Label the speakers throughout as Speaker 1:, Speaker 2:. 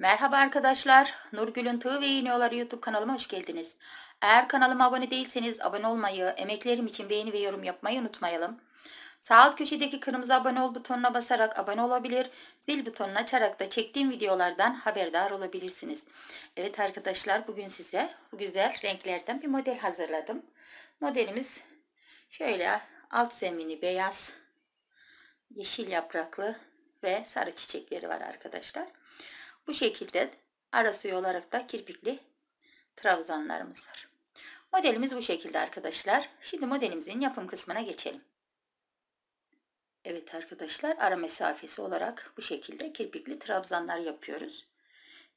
Speaker 1: Merhaba arkadaşlar. Nurgül'ün Tığ ve İğniyorlar YouTube kanalıma hoş geldiniz. Eğer kanalıma abone değilseniz abone olmayı, emeklerim için beğeni ve yorum yapmayı unutmayalım. Sağ alt köşedeki kırmızı abone ol butonuna basarak abone olabilir, zil butonunu açarak da çektiğim videolardan haberdar olabilirsiniz. Evet arkadaşlar bugün size bu güzel renklerden bir model hazırladım. Modelimiz şöyle alt zemini beyaz, yeşil yapraklı ve sarı çiçekleri var arkadaşlar. Bu şekilde arası olarak da kirpikli trabzanlarımız var. Modelimiz bu şekilde arkadaşlar. Şimdi modelimizin yapım kısmına geçelim. Evet arkadaşlar ara mesafesi olarak bu şekilde kirpikli trabzanlar yapıyoruz.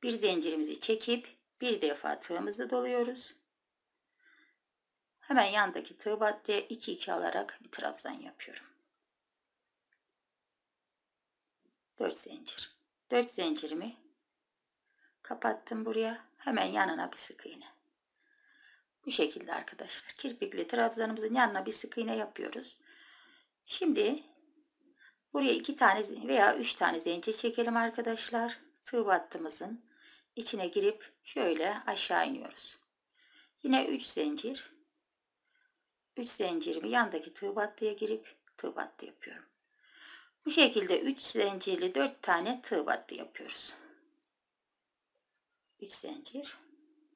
Speaker 1: Bir zincirimizi çekip bir defa tığımızı doluyoruz. Hemen yandaki tığ battı 2 2 alarak bir trabzan yapıyorum. 4 zincir. 4 zincirimi Kapattım buraya. Hemen yanına bir sık iğne. Bu şekilde arkadaşlar kirpikli trabzanımızın yanına bir sık iğne yapıyoruz. Şimdi buraya iki tane veya üç tane zincir çekelim arkadaşlar. Tığ battığımızın içine girip şöyle aşağı iniyoruz. Yine üç zincir. üç zincirimi yandaki tığ battıya girip tığ battı yapıyorum. Bu şekilde 3 zincirli 4 tane tığ battı yapıyoruz. 3 zincir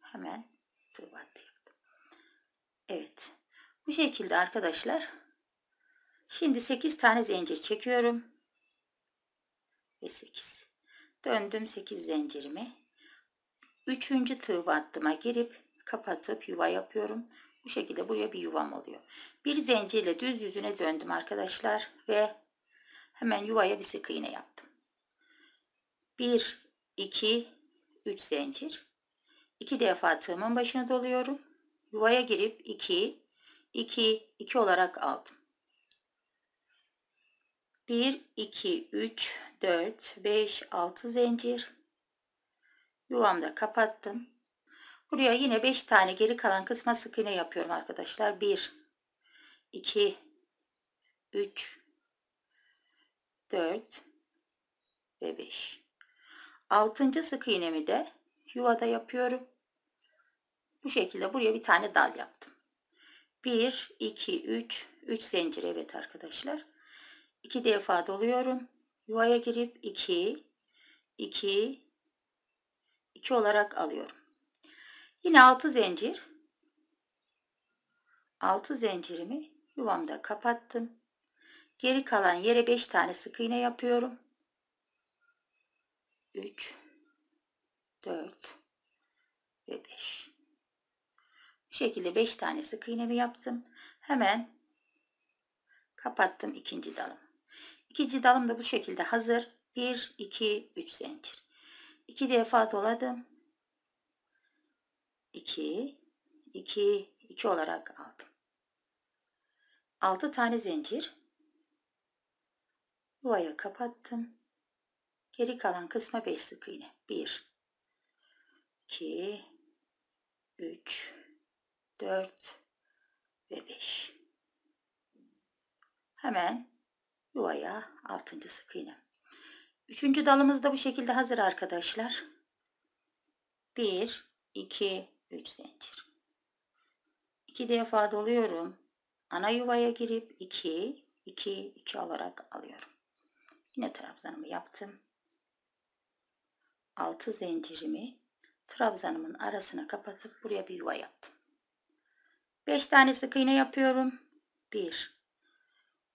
Speaker 1: hemen tığ attı yaptım. Evet. Bu şekilde arkadaşlar. Şimdi 8 tane zincir çekiyorum. Ve 8. Döndüm 8 zincirimi. 3. tığ battıma girip kapatıp yuva yapıyorum. Bu şekilde buraya bir yuvam oluyor. Bir zincirle düz yüzüne döndüm arkadaşlar ve hemen yuvaya bir sık iğne yaptım. 1 2 3 zincir 2 defa tığımın başına doluyorum yuvaya girip 2 2 2 olarak aldım 1 2 3 4 5 6 zincir yuvamda kapattım buraya yine 5 tane geri kalan kısma sık iğne yapıyorum arkadaşlar 1 2 3 4 ve 5 6. sık iğnemi de yuvada yapıyorum. Bu şekilde buraya bir tane dal yaptım. 1, 2, 3, 3 zincir evet arkadaşlar. 2 defa doluyorum. Yuvaya girip 2, 2, 2 olarak alıyorum. Yine 6 zincir. 6 zincirimi yuvamda kapattım. Geri kalan yere 5 tane sık iğne yapıyorum. 3 4 ve 5 bu şekilde 5 tane sık iğnemi yaptım hemen kapattım ikinci dalım ikinci dalım da bu şekilde hazır 1 2 3 zincir 2 defa doladım 2 2 2 olarak aldım 6 tane zincir yuvaya kapattım Geri kalan kısma 5 sık iğne. 1 2 3 4 ve 5. Hemen yuvaya 6. sık iğne. 3. dalımız da bu şekilde hazır arkadaşlar. 1 2 3 zincir. 2 defa doluyorum. Ana yuvaya girip 2 2 2 olarak alıyorum. Yine trabzanımı yaptım altı zincirimi trabzanımın arasına kapatıp buraya bir yuva yaptım. Beş tane sık iğne yapıyorum. Bir,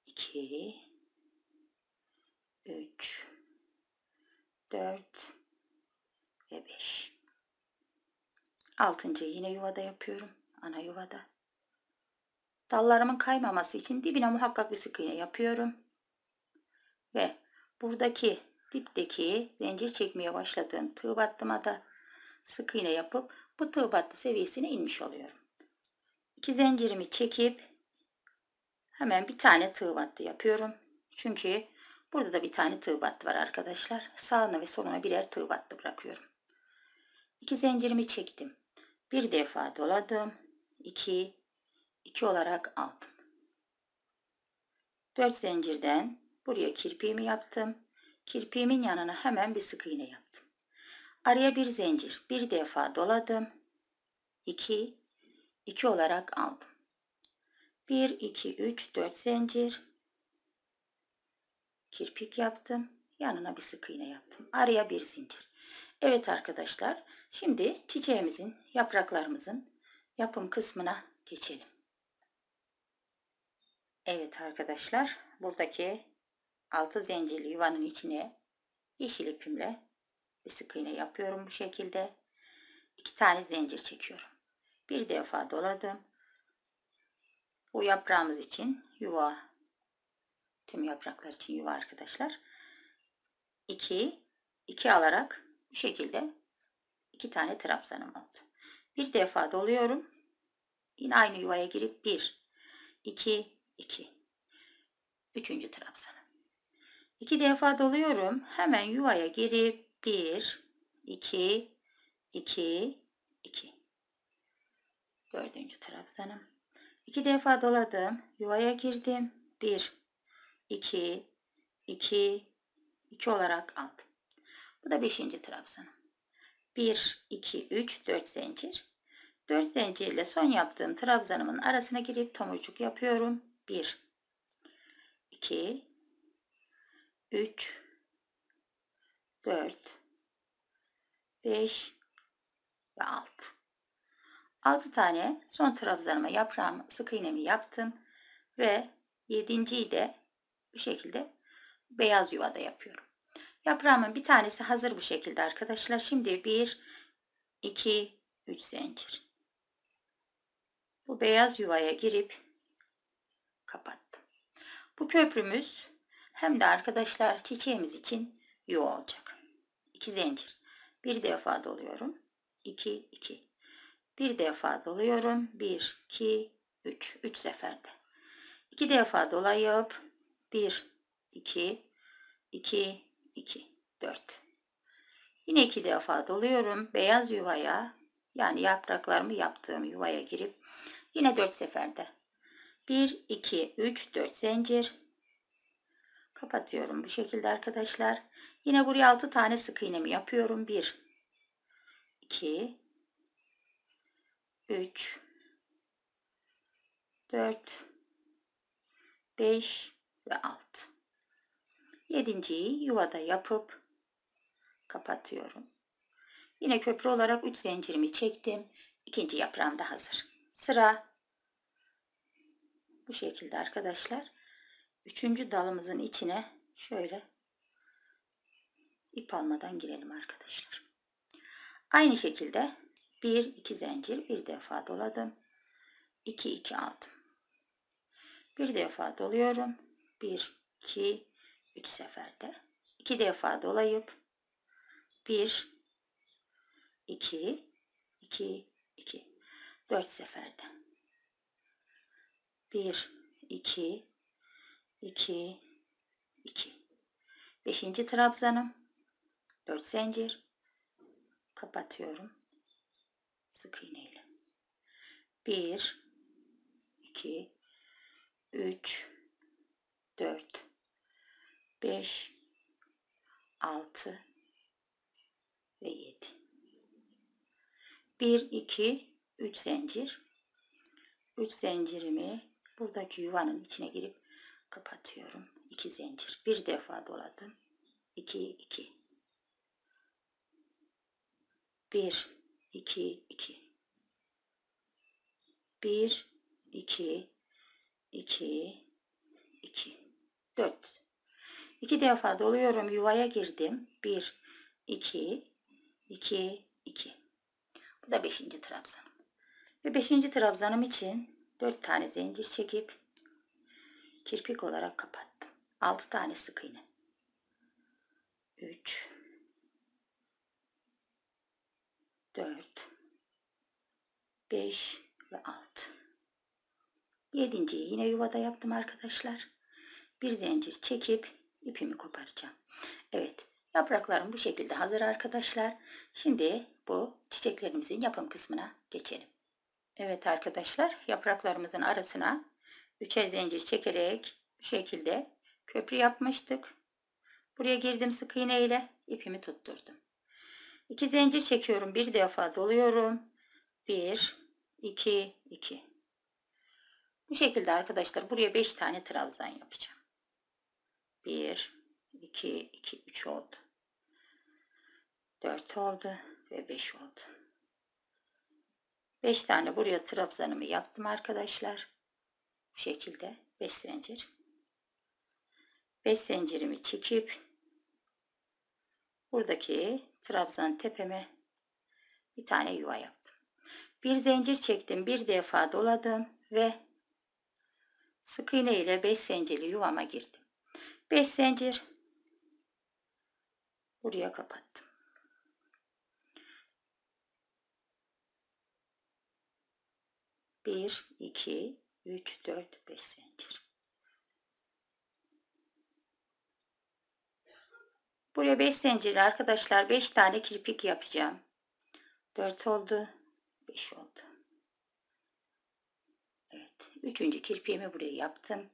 Speaker 1: iki, üç, dört ve beş. Altıncı yine yuvada yapıyorum. Ana yuvada. Dallarımın kaymaması için dibine muhakkak bir sık iğne yapıyorum. Ve buradaki dipteki zincir çekmeye başladığım tığ battıma da sık iğne yapıp bu tığ battı seviyesine inmiş oluyorum. İki zincirimi çekip hemen bir tane tığ battı yapıyorum. Çünkü burada da bir tane tığ battı var arkadaşlar. Sağına ve soluna birer tığ battı bırakıyorum. İki zincirimi çektim. Bir defa doladım. 2 2 olarak aldım. 4 zincirden buraya kirpiğimi yaptım. Kirpiğimin yanına hemen bir sık iğne yaptım. Araya bir zincir. Bir defa doladım. 2 2 olarak aldım. 1 2 3 4 zincir. Kirpik yaptım. Yanına bir sık iğne yaptım. Araya bir zincir. Evet arkadaşlar, şimdi çiçeğimizin, yapraklarımızın yapım kısmına geçelim. Evet arkadaşlar, buradaki Altı zincirli yuvanın içine yeşil ipimle bir sık iğne yapıyorum bu şekilde. 2 tane zincir çekiyorum. Bir defa doladım. Bu yaprağımız için yuva tüm yapraklar için yuva arkadaşlar. 2 2 alarak bu şekilde iki tane trabzanım oldu. Bir defa doluyorum. Yine aynı yuvaya girip 1 2 2 3. trabzanım İki defa doluyorum. Hemen yuvaya girip bir, iki, iki, iki. Dördüncü trabzanım. İki defa doladım. Yuvaya girdim. Bir, iki, iki, iki olarak aldım. Bu da beşinci trabzanım. Bir, iki, üç, dört zincir. 4 ile son yaptığım trabzanımın arasına girip tomurcuk yapıyorum. 1 2 3 4 5 ve 6. 6 tane son trabzanıma yaprağımı sık iğnemi yaptım ve 7.yi de bu şekilde beyaz yuvada yapıyorum. Yaprağımın bir tanesi hazır bu şekilde arkadaşlar. Şimdi 1 2 3 zincir. Bu beyaz yuvaya girip kapattım. Bu köprümüz hem de arkadaşlar çiçeğimiz için yuva olacak. 2 zincir. Bir defa doluyorum. 2 2. Bir defa doluyorum. 1 2 3 3 seferde. 2 defa dolayıp 1 2 2 2 4. Yine 2 defa doluyorum. Beyaz yuvaya yani yapraklarımı yaptığım yuvaya girip yine 4 seferde. 1 2 3 4 zincir kapatıyorum bu şekilde arkadaşlar. Yine buraya 6 tane sık iğnemi yapıyorum. 1 2 3 4 5 ve 6. yedinciyi yuvada yapıp kapatıyorum. Yine köprü olarak 3 zincirimi çektim. ikinci yaprağım da hazır. Sıra bu şekilde arkadaşlar üçüncü dalımızın içine şöyle ip almadan girelim arkadaşlar. Aynı şekilde 1 2 zincir bir defa doladım. 2 2 aldım. Bir defa doluyorum. 1 2 3 seferde. 2 defa dolayıp 1 2 2 2 4 seferde. 1 2 2 2 5. trabzanım 4 zincir kapatıyorum sık iğne ile 1 2 3 4 5 6 ve 7 1 2 3 zincir 3 zincirimi buradaki yuvanın içine girip kapatıyorum. İki zincir. Bir defa doladım. İki iki. Bir iki iki. Bir iki iki iki. Dört. İki defa doluyorum. Yuvaya girdim. Bir iki iki iki. Bu da beşinci trabzan. Ve beşinci trabzanım için dört tane zincir çekip kirpik olarak kapattım. 6 tane sık iğne. 3 4 5 ve 6. Yedinciyi yine yuvada yaptım arkadaşlar. Bir zincir çekip ipimi koparacağım. Evet yapraklarım bu şekilde hazır arkadaşlar. Şimdi bu çiçeklerimizin yapım kısmına geçelim. Evet arkadaşlar yapraklarımızın arasına üçer zincir çekerek bu şekilde köprü yapmıştık. Buraya girdim sık iğne ile ipimi tutturdum. 2 zincir çekiyorum. Bir defa doluyorum. 1 2 2 Bu şekilde arkadaşlar buraya 5 tane trabzan yapacağım. 1 2 2 3 oldu. 4 oldu ve 5 oldu. 5 tane buraya trabzanımı yaptım arkadaşlar şekilde beş zincir. beş zincirimi çekip buradaki trabzan tepeme bir tane yuva yaptım. Bir zincir çektim, bir defa doladım ve sık iğne ile 5 zincirli yuvama girdim. Beş zincir buraya kapattım. Bir, iki, 3, 4, 5 zincir. Buraya 5 zincir. arkadaşlar 5 tane kirpik yapacağım. 4 oldu. 5 oldu. Evet. 3. kirpiğimi buraya yaptım.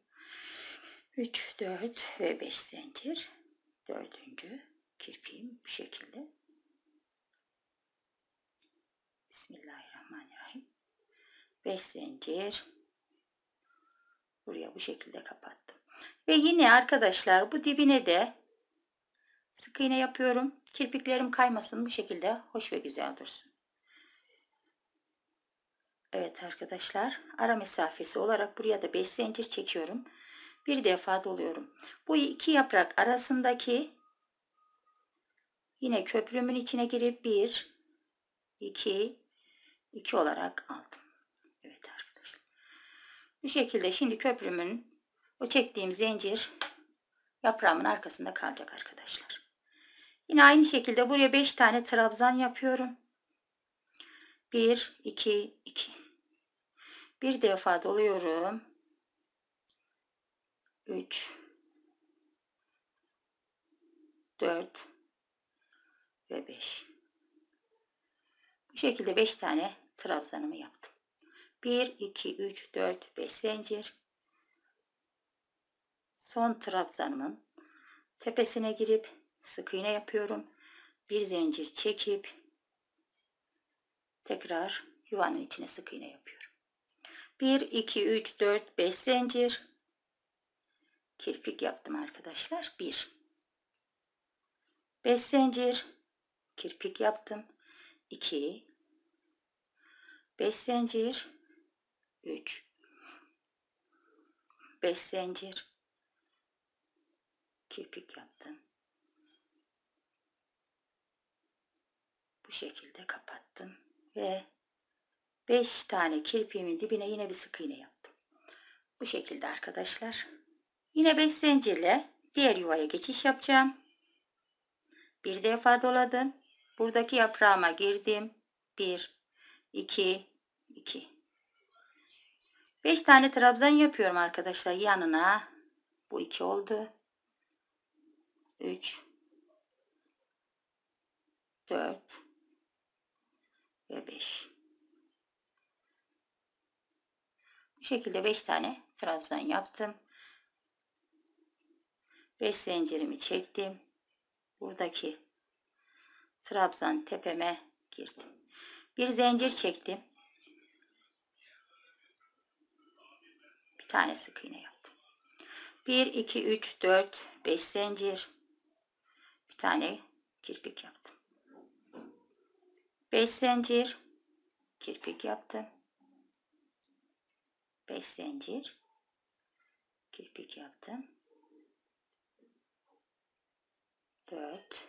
Speaker 1: 3, 4 ve 5 zincir. 4. kirpiğim bu şekilde. Bismillahirrahmanirrahim. 5 zincir. Buraya bu şekilde kapattım. Ve yine arkadaşlar bu dibine de sık iğne yapıyorum. Kirpiklerim kaymasın bu şekilde hoş ve güzel dursun. Evet arkadaşlar ara mesafesi olarak buraya da 5 zincir çekiyorum. Bir defa doluyorum. Bu iki yaprak arasındaki yine köprümün içine girip 1, 2, 2 olarak aldım. Bu şekilde şimdi köprümün o çektiğim zincir yaprağımın arkasında kalacak arkadaşlar. Yine aynı şekilde buraya 5 tane trabzan yapıyorum. 1, 2, 2. Bir defa doluyorum. 3, 4 ve 5. Bu şekilde 5 tane trabzanımı yaptım. 1 2 3 4 5 zincir son trabzanımın tepesine girip sık iğne yapıyorum bir zincir çekip tekrar yuvanın içine sık iğne yapıyorum 1 2 3 4 5 zincir kirpik yaptım arkadaşlar 1 5 zincir kirpik yaptım 2 5 zincir 3 5 zincir kirpik yaptım. Bu şekilde kapattım ve 5 tane kirpiğimin dibine yine bir sık iğne yaptım. Bu şekilde arkadaşlar. Yine 5 zincirle diğer yuvaya geçiş yapacağım. Bir defa doladım. Buradaki yaprağıma girdim. 1 2 2 5 tane trabzan yapıyorum arkadaşlar yanına. Bu 2 oldu. 3 4 ve 5. Bu şekilde 5 tane trabzan yaptım. 5 zincirimi çektim. Buradaki trabzan tepeme girdim. Bir zincir çektim. bir tane sık iğne yaptım. 1 2 3 4 5 zincir bir tane kirpik yaptım. 5 zincir kirpik yaptım. 5 zincir kirpik yaptım. 4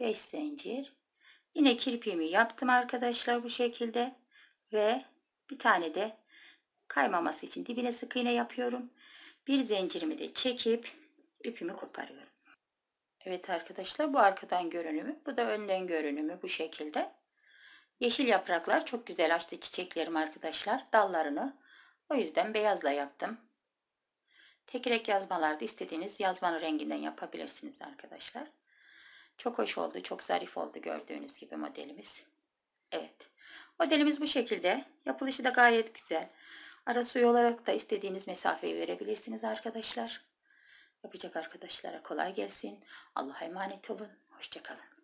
Speaker 1: 5 zincir yine kirpiğimi yaptım arkadaşlar bu şekilde ve bir tane de kaymaması için dibine sık iğne yapıyorum. Bir zincirimi de çekip ipimi koparıyorum. Evet arkadaşlar bu arkadan görünümü bu da önden görünümü bu şekilde. Yeşil yapraklar çok güzel açtı çiçeklerim arkadaşlar dallarını. O yüzden beyazla yaptım. Tek renk yazmalarda istediğiniz yazmanın renginden yapabilirsiniz arkadaşlar. Çok hoş oldu, çok zarif oldu gördüğünüz gibi modelimiz. Evet. Modelimiz bu şekilde. Yapılışı da gayet güzel. Ara suyu olarak da istediğiniz mesafeyi verebilirsiniz arkadaşlar. Yapacak arkadaşlara kolay gelsin. Allah'a emanet olun. Hoşçakalın.